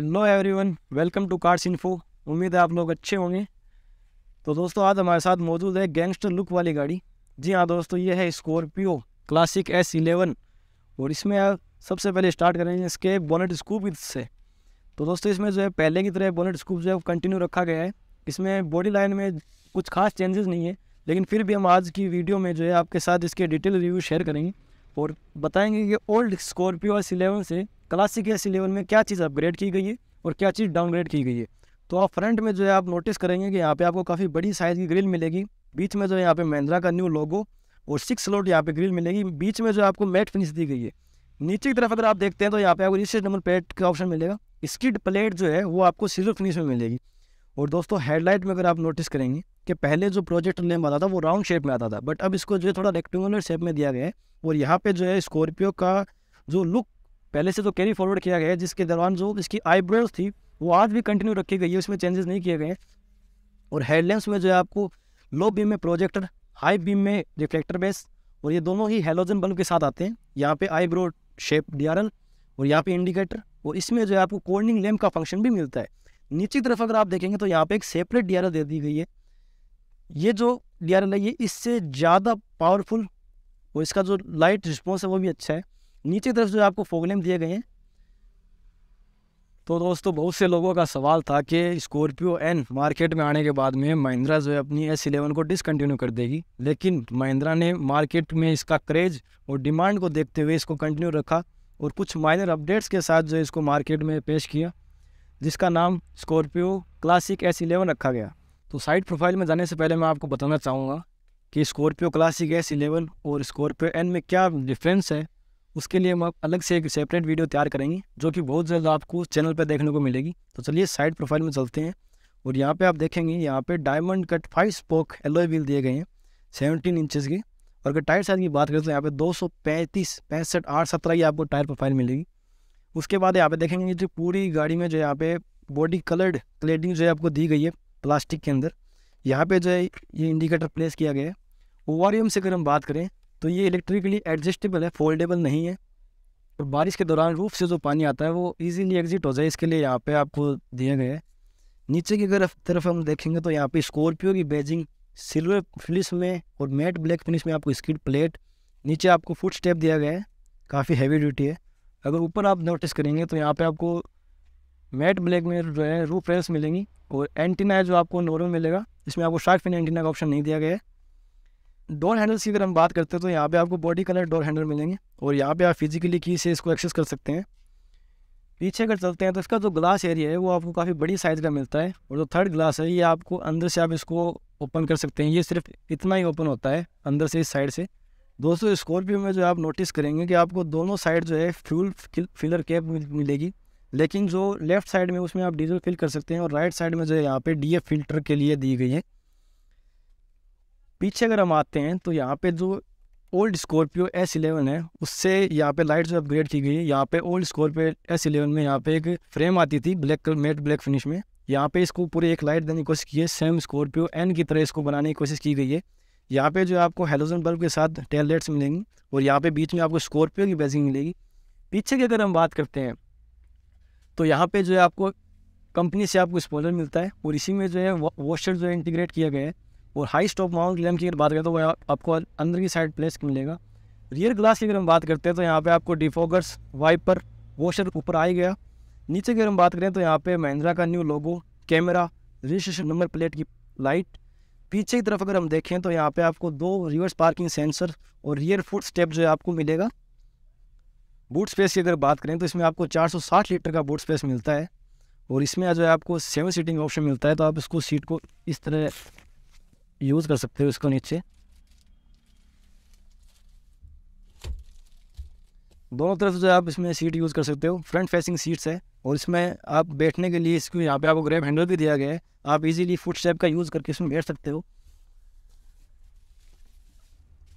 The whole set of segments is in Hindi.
hello everyone welcome to cards info उम्मीद है आप लोग अच्छे होंगे तो दोस्तों आज हमारे साथ मौजूद है गैंगस्टर लुक वाली गाड़ी जी हाँ दोस्तों ये है स्कॉर्पियो क्लासिक एस इलेवन और इसमें आप सबसे पहले स्टार्ट करेंगे इसके बोनेट स्कूप से तो दोस्तों इसमें जो है पहले की तरह बोनेट स्कूप जो है कंटिन्यू रखा गया है इसमें बॉडी लाइन में कुछ खास चेंजेस नहीं है लेकिन फिर भी हम आज की वीडियो में जो है आपके साथ इसके डिटेल रिव्यू शेयर करेंगे और बताएंगे कि ओल्ड स्कॉर्पियो एस इलेवन से क्लासिक एस इलेवन में क्या चीज़ अपग्रेड की गई है और क्या चीज़ डाउनग्रेड की गई है तो आप फ्रंट में जो है आप नोटिस करेंगे कि यहाँ पे आपको काफ़ी बड़ी साइज़ की ग्रिल मिलेगी बीच में जो है यहाँ पे महिंद्रा का न्यू लोगो और सिक्स स्लॉट यहाँ पे ग्रिल मिलेगी बीच में जो है आपको मैट फिनिश दी गई है नीचे की तरफ अगर आप देखते हैं तो यहाँ पे आपको रिसेज नंबर प्लेट का ऑप्शन मिलेगा स्किड प्लेट जो है वो आपको सिल्वर फिनिश में मिलेगी और दोस्तों हेडलाइट में अगर आप नोटिस करेंगे कि पहले जो प्रोजेक्ट नेम आता था वो राउंड शेप में आता था बट अब इसको जो है थोड़ा रेक्टेंगुलर शेप में दिया गया है और यहाँ पर जो है स्कॉर्पियो का जो लुक पहले से तो कैरी फॉरवर्ड किया गया है जिसके दौरान जो इसकी आईब्रोज थी वो आज भी कंटिन्यू रखी गई है उसमें चेंजेस नहीं किए गए हैं और हेडलेंस में जो है आपको लो बीम में प्रोजेक्टर हाई बीम में रिफ्लेक्टर बेस और ये दोनों ही हेलोजन बल्ब के साथ आते हैं यहाँ पे आईब्रो शेप डी और यहाँ पे इंडिकेटर और इसमें जो है आपको कोल्डिंग लैम्प का फंक्शन भी मिलता है नीचे की तरफ अगर आप देखेंगे तो यहाँ पे एक सेपरेट डी दे दी गई है ये जो डी है ये इससे ज़्यादा पावरफुल और इसका जो लाइट रिस्पॉन्स है वो भी अच्छा है नीचे की तरफ जो आपको फोगनेम दिए गए हैं तो दोस्तों बहुत से लोगों का सवाल था कि स्कॉर्पियो एन मार्केट में आने के बाद में महिंद्रा जो है अपनी एस इलेवन को डिसकंटिन्यू कर देगी लेकिन महिंद्रा ने मार्केट में इसका क्रेज और डिमांड को देखते हुए इसको कंटिन्यू रखा और कुछ माइनर अपडेट्स के साथ जो है इसको मार्केट में पेश किया जिसका नाम स्कॉर्पियो क्लासिक एस इलेवन रखा गया तो साइड प्रोफाइल में जाने से पहले मैं आपको बताना चाहूँगा कि स्कॉर्पियो क्लासिक एस इलेवन और स्कॉर्पियो एन में क्या डिफरेंस है उसके लिए हम अलग से एक सेपरेट वीडियो तैयार करेंगे जो कि बहुत जल्द आपको चैनल पर देखने को मिलेगी तो चलिए साइड प्रोफाइल में चलते हैं और यहाँ पे आप देखेंगे यहाँ पे diamond cut five spoke alloy wheel दिए गए हैं सेवनटीन इंचेस के और अगर टायर साइज की बात करें तो यहाँ पे दो सौ पैंतीस पैंसठ आठ सत्रह की आपको टायर प्रोफाइल मिलेगी उसके बाद यहाँ पे देखेंगे जो पूरी गाड़ी में जो यहाँ पे बॉडी कलर्ड क्लेडिंग जो है आपको दी गई है प्लास्टिक के अंदर यहाँ पे जो है ये इंडिकेटर प्लेस किया गया है ओवर से अगर हम बात करें तो ये इलेक्ट्रिकली एडजस्टेबल है फोल्डेबल नहीं है और बारिश के दौरान रूफ से जो पानी आता है वो ईजिली एग्जिट हो जाए इसके लिए यहाँ पे आपको दिए गए नीचे की अगर तरफ हम देखेंगे तो यहाँ पे स्कॉर्पियो की बेजिंग सिल्वर फिनिश में और मैट ब्लैक फिनिश में आपको स्किड प्लेट नीचे आपको फुट स्टेप दिया गया है काफ़ी हैवी ड्यूटी है अगर ऊपर आप नोटिस करेंगे तो यहाँ पे आपको मैट ब्लैक में जो है रूफ रेल्स मिलेंगी और एंटीना है जो आपको नॉर्मल मिलेगा इसमें आपको शार्क फिन एंटीना का ऑप्शन नहीं दिया गया है डोर हैंडल की अगर हम बात करते हैं तो यहाँ पे आपको बॉडी कलर डोर हैंडल मिलेंगे और यहाँ पे आप फिजिकली की से इसको एक्सेस कर सकते हैं पीछे अगर चलते हैं तो इसका जो ग्लास एरिया है वो आपको काफ़ी बड़ी साइज़ का मिलता है और जो थर्ड ग्लास है ये आपको अंदर से आप इसको ओपन कर सकते हैं ये सिर्फ इतना ही ओपन होता है अंदर से इस साइड से दोस्तों स्कॉर्पियो में जो आप नोटिस करेंगे कि आपको दोनों साइड जो है फ्यूल फिलर कैप मिलेगी लेकिन जो लेफ़्ट साइड में उसमें आप डीजल फिल कर सकते हैं और राइट साइड में जो है यहाँ पे डीएफ फिल्टर के लिए दी गई है पीछे अगर हम आते हैं तो यहाँ पे जो ओल्ड स्कॉर्पियो एस इलेवन है उससे यहाँ पे लाइट जो अपग्रेड की गई है यहाँ पे ओल्ड स्कॉर्पियो एस इलेवन में यहाँ पे एक फ्रेम आती थी black colour matte black finish में यहाँ पे इसको पूरे एक लाइट देने की कोशिश की है सेम स्कॉर्पियो एन की तरह इसको बनाने की कोशिश की गई है यहाँ पे जो है आपको हेलोजन बल्ब के साथ टेल लाइट्स मिलेंगी और यहाँ पे बीच में आपको स्कॉर्पियो की बेजिंग मिलेगी पीछे की अगर हम बात करते हैं तो यहाँ पे जो है आपको कंपनी से आपको स्पॉलर मिलता है और इसी में जो है वॉशर जो है इंटीग्रेट किया गया है और हाई स्टॉप माउंट लैम्प की अगर बात करें तो वह आपको अंदर की साइड प्लेस मिलेगा रियर ग्लास की अगर हम बात करते हैं तो यहाँ पे आपको डिफोगर्स वाइपर वॉशर ऊपर आ गया नीचे की अगर हम बात करें तो यहाँ पे महिंद्रा का new logo camera registration number plate की लाइट पीछे की तरफ अगर हम देखें तो यहाँ पे आपको दो रिवर्स पार्किंग सेंसर और रियर फुट स्टेप जो है आपको मिलेगा बूट स्पेस की अगर बात करें तो इसमें आपको 460 लीटर का बूट स्पेस मिलता है और इसमें जो है आपको सेवन सीटिंग ऑप्शन मिलता है तो आप इसको सीट को इस तरह यूज़ कर सकते हो इसको नीचे दोनों तरफ से आप इसमें सीट यूज़ कर सकते हो फ्रंट फेसिंग सीट्स है और इसमें आप बैठने के लिए इसको यहाँ पे आपको ग्रैब हैंडल भी दिया गया है आप इजीली फुट स्टेप का यूज़ करके इसमें बैठ सकते हो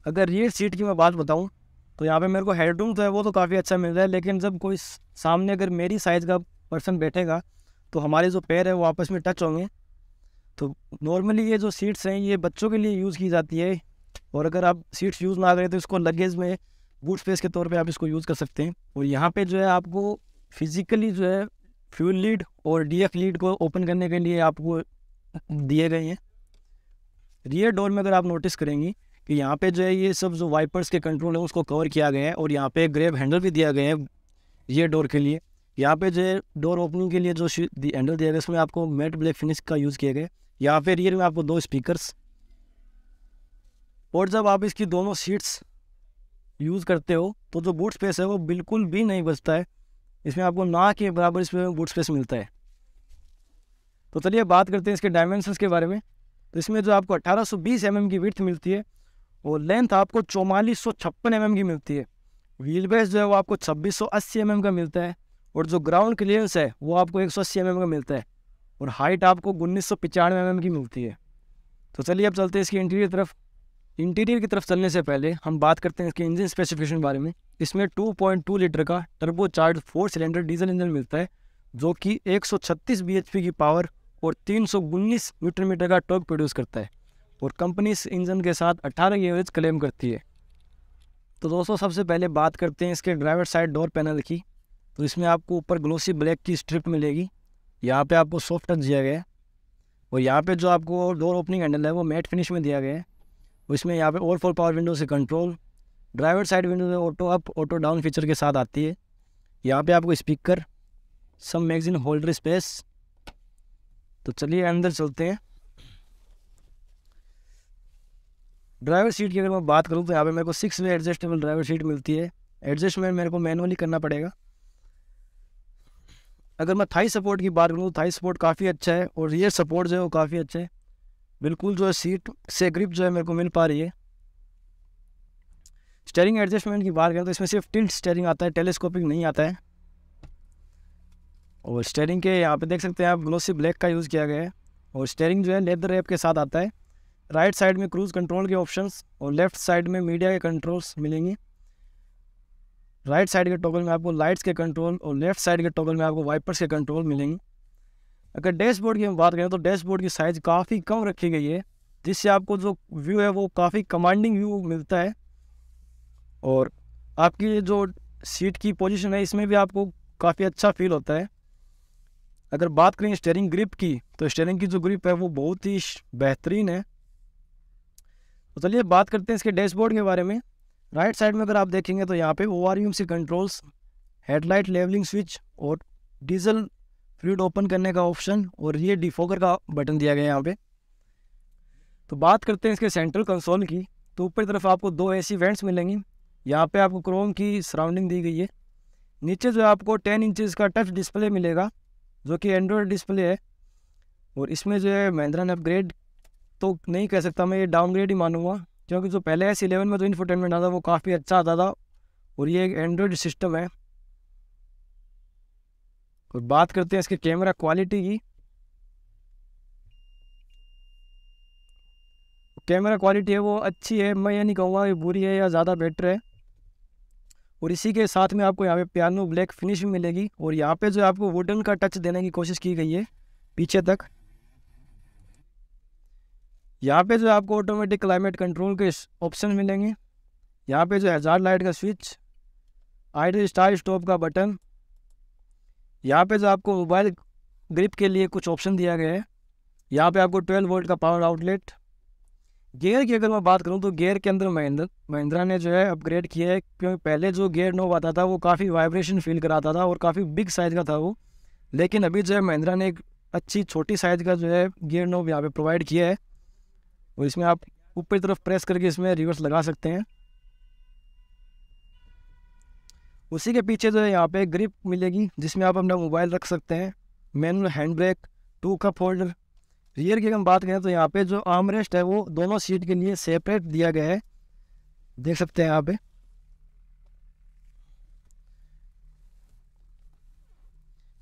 अगर रियर सीट की मैं बात बताऊँ तो यहाँ पे मेरे को हेडरूम तो है वो तो काफ़ी अच्छा मिल रहा है लेकिन जब कोई सामने अगर मेरी साइज़ का पर्सन बैठेगा तो हमारे जो पैर है वो आपस में टच होंगे तो नॉर्मली ये जो सीट्स हैं ये बच्चों के लिए यूज़ की जाती है और अगर आप सीट्स यूज़ ना करें तो इसको लगेज में बूट स्पेस के तौर पे आप इसको यूज़ कर सकते हैं और यहाँ पे जो है आपको फिज़िकली जो है फ्यूल लीड और डीएफ लीड को ओपन करने के लिए आपको दिए गए हैं रियर डोर में अगर आप नोटिस करेंगी कि यहाँ पे जो है ये सब जो वाइपर्स के कंट्रोल है उसको कवर किया गया है और यहाँ पे ग्रेव हैंडल भी दिया गया है रियर डोर के लिए यहाँ पे जो है डोर ओपनिंग के लिए जो हैंडल दिया गया है उसमें आपको मेट ब्लैक फिनिश का यूज़ किया गया है यहाँ पे रियर में आपको दो स्पीकर्स और जब आप इसकी दोनों सीट्स यूज़ करते हो तो जो बूट स्पेस है वो बिल्कुल भी नहीं बचता है इसमें आपको ना के बराबर इसमें बूट स्पेस मिलता है तो चलिए बात करते हैं इसके डायमेंशंस के बारे में तो इसमें जो आपको 1820 सौ mm की विथ मिलती है और लेंथ आपको चौवालीस सौ mm की मिलती है व्हील बेस जो है वो आपको छब्बीस सौ mm का मिलता है और जो ग्राउंड क्लियरेंस है वो आपको एक सौ mm का मिलता है और हाइट आपको उन्नीस सौ पचानवे एम mm की मिलती है तो चलिए अब चलते हैं इसके इंटीरियर तरफ इंटीरियर की तरफ चलने से पहले हम बात करते हैं इसके इंजन स्पेसिफिकेशन बारे में इसमें 2.2 लीटर का turbo charge four cylinder diesel engine मिलता है जो कि 136 bhp की पावर और तीन न्यूटन मीटर का टॉर्क प्रोड्यूस करता है और कंपनी इस इंजन के साथ 18 एवरेज क्लेम करती है तो दोस्तों सबसे पहले बात करते हैं इसके ड्राइवर साइड डोर पैनल की तो इसमें आपको ऊपर ग्लोसी ब्लैक की स्ट्रिप मिलेगी यहाँ पे आपको सॉफ्ट टच दिया गया है और यहाँ पे जो आपको डोर ओपनिंग हैंडल है वो मैट फिनिश में दिया गया है उसमें यहाँ पे और फोर पावर विंडो से कंट्रोल ड्राइवर साइड विंडो से auto up auto down feature के साथ आती है यहाँ पे आपको स्पीकर सब मैगजीन होल्डर स्पेस तो चलिए अंदर चलते हैं ड्राइवर सीट की अगर मैं बात करूँ तो यहाँ पे मेरे को six way adjustable driver seat मिलती है एडजस्टमेंट मेरे को मैनुअली करना पड़ेगा अगर मैं थाई सपोर्ट की बात करूँ तो थाई सपोर्ट काफ़ी अच्छा है और रियर सपोर्ट जो है वो काफ़ी अच्छा है बिल्कुल जो है सीट से ग्रिप जो है मेरे को मिल पा रही है स्टेयरिंग एडजस्टमेंट की बात करें तो इसमें सिर्फ टिल्ट स्टेयरिंग आता है टेलीस्कोपिक नहीं आता है और स्टेयरिंग के यहाँ पे देख सकते हैं आप ग्लोसी ब्लैक का यूज़ किया गया है और स्टेयरिंग जो है लेदर रैप के साथ आता है राइट साइड में क्रूज़ कंट्रोल के ऑप्शंस और लेफ्ट साइड में मीडिया के कंट्रोल्स मिलेंगे राइट साइड के टॉगल में आपको लाइट्स के कंट्रोल और लेफ्ट साइड के टॉगल में आपको वाइपर्स के कंट्रोल मिलेंगे अगर डैशबोर्ड की हम बात करें तो डैशबोर्ड की साइज़ काफ़ी कम रखी गई है जिससे आपको जो व्यू है वो काफ़ी कमांडिंग व्यू मिलता है और आपकी जो सीट की पोजिशन है इसमें भी आपको काफ़ी अच्छा फील होता है अगर बात करें स्टेयरिंग ग्रिप की तो स्टेयरिंग की जो ग्रिप है वो बहुत ही बेहतरीन है तो चलिए बात करते हैं इसके डैशबोर्ड के बारे में राइट साइड में अगर आप देखेंगे तो यहाँ पे O R um C controls headlight levelling switch और डीजल फ्लूड ओपन करने का ऑप्शन और ये डिफोकर का बटन दिया गया यहाँ पे तो बात करते हैं इसके सेंट्रल कंसोल की तो ऊपर तरफ आपको दो ऐसी वेंट्स मिलेंगी यहाँ पे आपको क्रोम की सराउंडिंग दी गई है नीचे जो है आपको टेन इंचज़ का टच डिस्प्ले मिलेगा जो कि एंड्रॉयड डिस्प्ले है और इसमें जो है महिंद्रा ने अपग्रेड तो नहीं कह सकता मैं ये डाउनग्रेड ही मानूंगा क्योंकि जो पहले एस इलेवन में जो इन्फोटेनमेंट आता था वो काफ़ी अच्छा आता था और ये एक एंड्रॉयड सिस्टम है और बात करते हैं इसके कैमरा क्वालिटी की कैमरा क्वालिटी है वो अच्छी है मैं ये नहीं कहूँगा ये बुरी है या ज़्यादा बेटर है और इसी के साथ में आपको यहाँ पे पियानो ब्लैक फिनिश भी मिलेगी और यहाँ पे जो आपको वुडन का टच देने की कोशिश की गई है पीछे तक यहाँ पे जो है आपको ऑटोमेटिक क्लाइमेट कंट्रोल के ऑप्शन मिलेंगे यहाँ पे जो हजार लाइट का स्विच आइडल स्टार स्टॉप का बटन यहाँ पे जो आपको मोबाइल ग्रिप के लिए कुछ ऑप्शन दिया गया है यहाँ पे आपको 12 वोल्ट का पावर आउटलेट गेयर की अगर मैं बात करूँ तो गेयर के अंदर महिंद्र महिंद्रा ने जो है अपग्रेड किया है क्योंकि पहले जो गेयर नो आता था वो काफ़ी वाइब्रेशन फील कराता था और काफ़ी बिग साइज़ का था वो लेकिन अभी जो है महिंद्रा ने एक अच्छी छोटी साइज़ का जो है गेयर नोब यहाँ पर प्रोवाइड किया है और इसमें आप ऊपर तरफ प्रेस करके इसमें रिवर्स लगा सकते हैं उसी के पीछे जो है यहाँ पे ग्रिप मिलेगी जिसमें आप अपना मोबाइल रख सकते हैं manual hand brake two cup holder rear की हम बात करें तो यहाँ पे जो आर्म रेस्ट है वो दोनों सीट के लिए सेपरेट दिया गया है देख सकते हैं यहाँ पे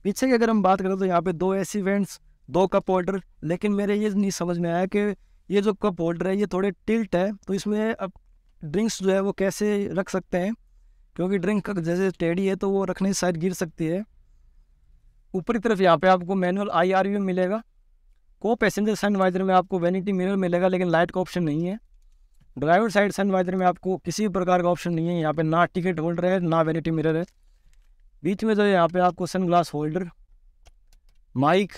पीछे की अगर हम बात करें तो यहाँ पे दो एसी वेंट्स दो कप होल्डर लेकिन मेरे ये नहीं समझ में आया कि ये जो कप होल्डर है ये थोड़े टिल्ट है तो इसमें अब ड्रिंक्स जो है वो कैसे रख सकते हैं क्योंकि ड्रिंक जैसे टेढ़ी है तो वो रखने शायद गिर सकती है ऊपरी तरफ यहाँ पे आपको मैनुअल आई आर मिलेगा को पैसेंजर सन वाइजर में आपको वैनिटी मिरर मिलेगा लेकिन लाइट का ऑप्शन नहीं है ड्राइवर साइड सन वाइजर में आपको किसी भी प्रकार का ऑप्शन नहीं है यहाँ पे ना टिकट होल्डर है ना वैनिटी मिरर है बीच में जो है यहाँ पे आपको सन ग्लास होल्डर माइक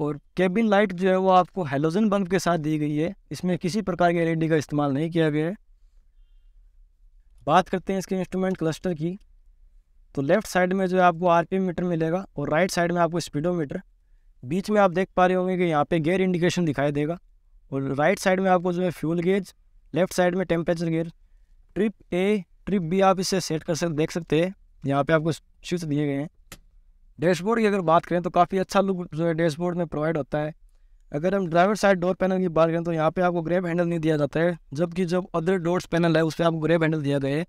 और केबिन लाइट जो है वो आपको हेलोजन बल्ब के साथ दी गई है इसमें किसी प्रकार के एलईडी का इस्तेमाल नहीं किया गया है बात करते हैं इसके इंस्ट्रूमेंट क्लस्टर की तो लेफ्ट साइड में जो है आपको आरपीएम मीटर मिलेगा और राइट साइड में आपको स्पीडोमीटर बीच में आप देख पा रहे होंगे कि यहाँ पे गेयर इंडिकेशन दिखाई देगा और राइट साइड में आपको जो है फ्यूल गेज लेफ्ट साइड में temperature gear trip A trip B आप इसे सेट कर सक देख सकते हैं यहाँ पे आपको स्विच दिए गए हैं डैशबोर्ड की अगर बात करें तो काफ़ी अच्छा लुक जो है डैशबोर्ड में प्रोवाइड होता है अगर हम ड्राइवर साइड डोर पैनल की बात करें तो यहाँ पे आपको ग्रेब हैंडल नहीं दिया जाता है जबकि जब अदर डोर्स पैनल है उस पर आपको ग्रेब हैंडल दिया गया है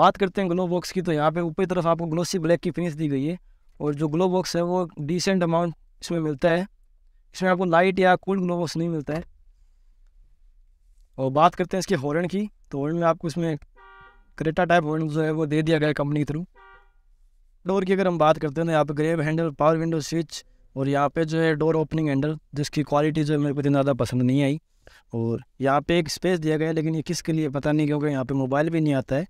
बात करते हैं ग्लो बॉक्स की तो यहाँ पे ऊपरी तरफ आपको ग्लोसी ब्लैक की फिनिश दी गई है और जो ग्लो बॉक्स है वो डिसेंट अमाउंट इसमें मिलता है इसमें आपको लाइट या कूल ग्लो बॉक्स नहीं मिलता है और बात करते हैं इसके हॉर्न की तो हॉर्न में आपको इसमें क्रेटा टाइप हॉर्न जो है वो दे दिया गया है कंपनी के थ्रू डोर की अगर हम बात करते हैं तो यहाँ पे grab handle power window switch और यहाँ पे जो है डोर ओपनिंग हैंडल जिसकी क्वालिटी जो है मेरे को इतनी ज़्यादा पसंद नहीं आई और यहाँ पे एक स्पेस दिया गया है लेकिन ये किसके लिए पता नहीं क्योंकि यहाँ पे मोबाइल भी नहीं आता है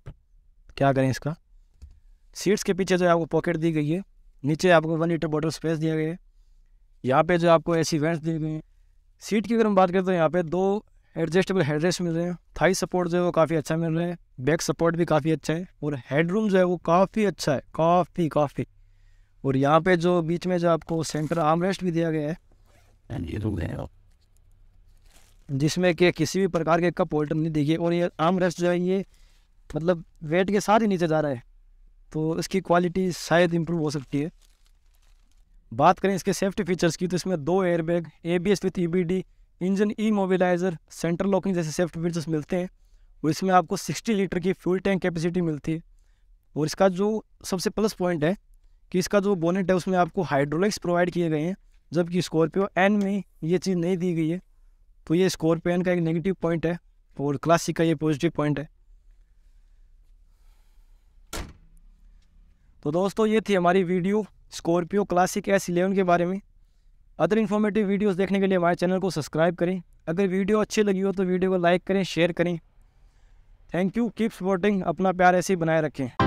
क्या करें इसका सीट्स के पीछे जो है आपको पॉकेट दी गई है नीचे आपको वन लीटर बॉटल स्पेस दिया गया है यहाँ पे जो आपको ऐसी वेंट्स दी गए हैं सीट की अगर हम बात करते हैं तो यहाँ पे दो एडजस्टेबल हेड रेस्ट मिल रहे हैं थाई सपोर्ट जो है वो काफ़ी अच्छा मिल रहा है बैक सपोर्ट भी काफ़ी अच्छा है और हेड रूम जो है वो काफ़ी अच्छा है काफ़ी काफ़ी और यहाँ पे जो बीच में जो आपको सेंटर आर्म रेस्ट भी दिया गया है जिसमें कि किसी भी प्रकार के कप होल्टर नहीं दिखे और ये आर्म रेस्ट जो है ये मतलब वेट के साथ ही नीचे जा रहा है तो इसकी क्वालिटी शायद इम्प्रूव हो सकती है बात करें इसके सेफ्टी फीचर्स की तो इसमें दो airbag A B S with E B D engine immobiliser centre locking जैसे सेफ्ट फीचर्स मिलते हैं और इसमें आपको 60 लीटर की फ्यूल टैंक कैपेसिटी मिलती है और इसका जो सबसे प्लस पॉइंट है कि इसका जो बोनेट है उसमें आपको हाइड्रोलिक्स प्रोवाइड किए गए हैं जबकि स्कॉर्पियो एन में ये चीज़ नहीं दी गई है तो ये स्कॉर्पियो एन का एक नेगेटिव पॉइंट है और क्लासिक का ये पॉजिटिव पॉइंट है तो दोस्तों ये थी हमारी video Scorpio classic S eleven के बारे में अदर इन्फॉर्मेटिव वीडियोस देखने के लिए हमारे चैनल को सब्सक्राइब करें अगर वीडियो अच्छी लगी हो तो वीडियो को लाइक करें शेयर करें थैंक यू कीप सपोर्टिंग अपना प्यार ऐसे ही बनाए रखें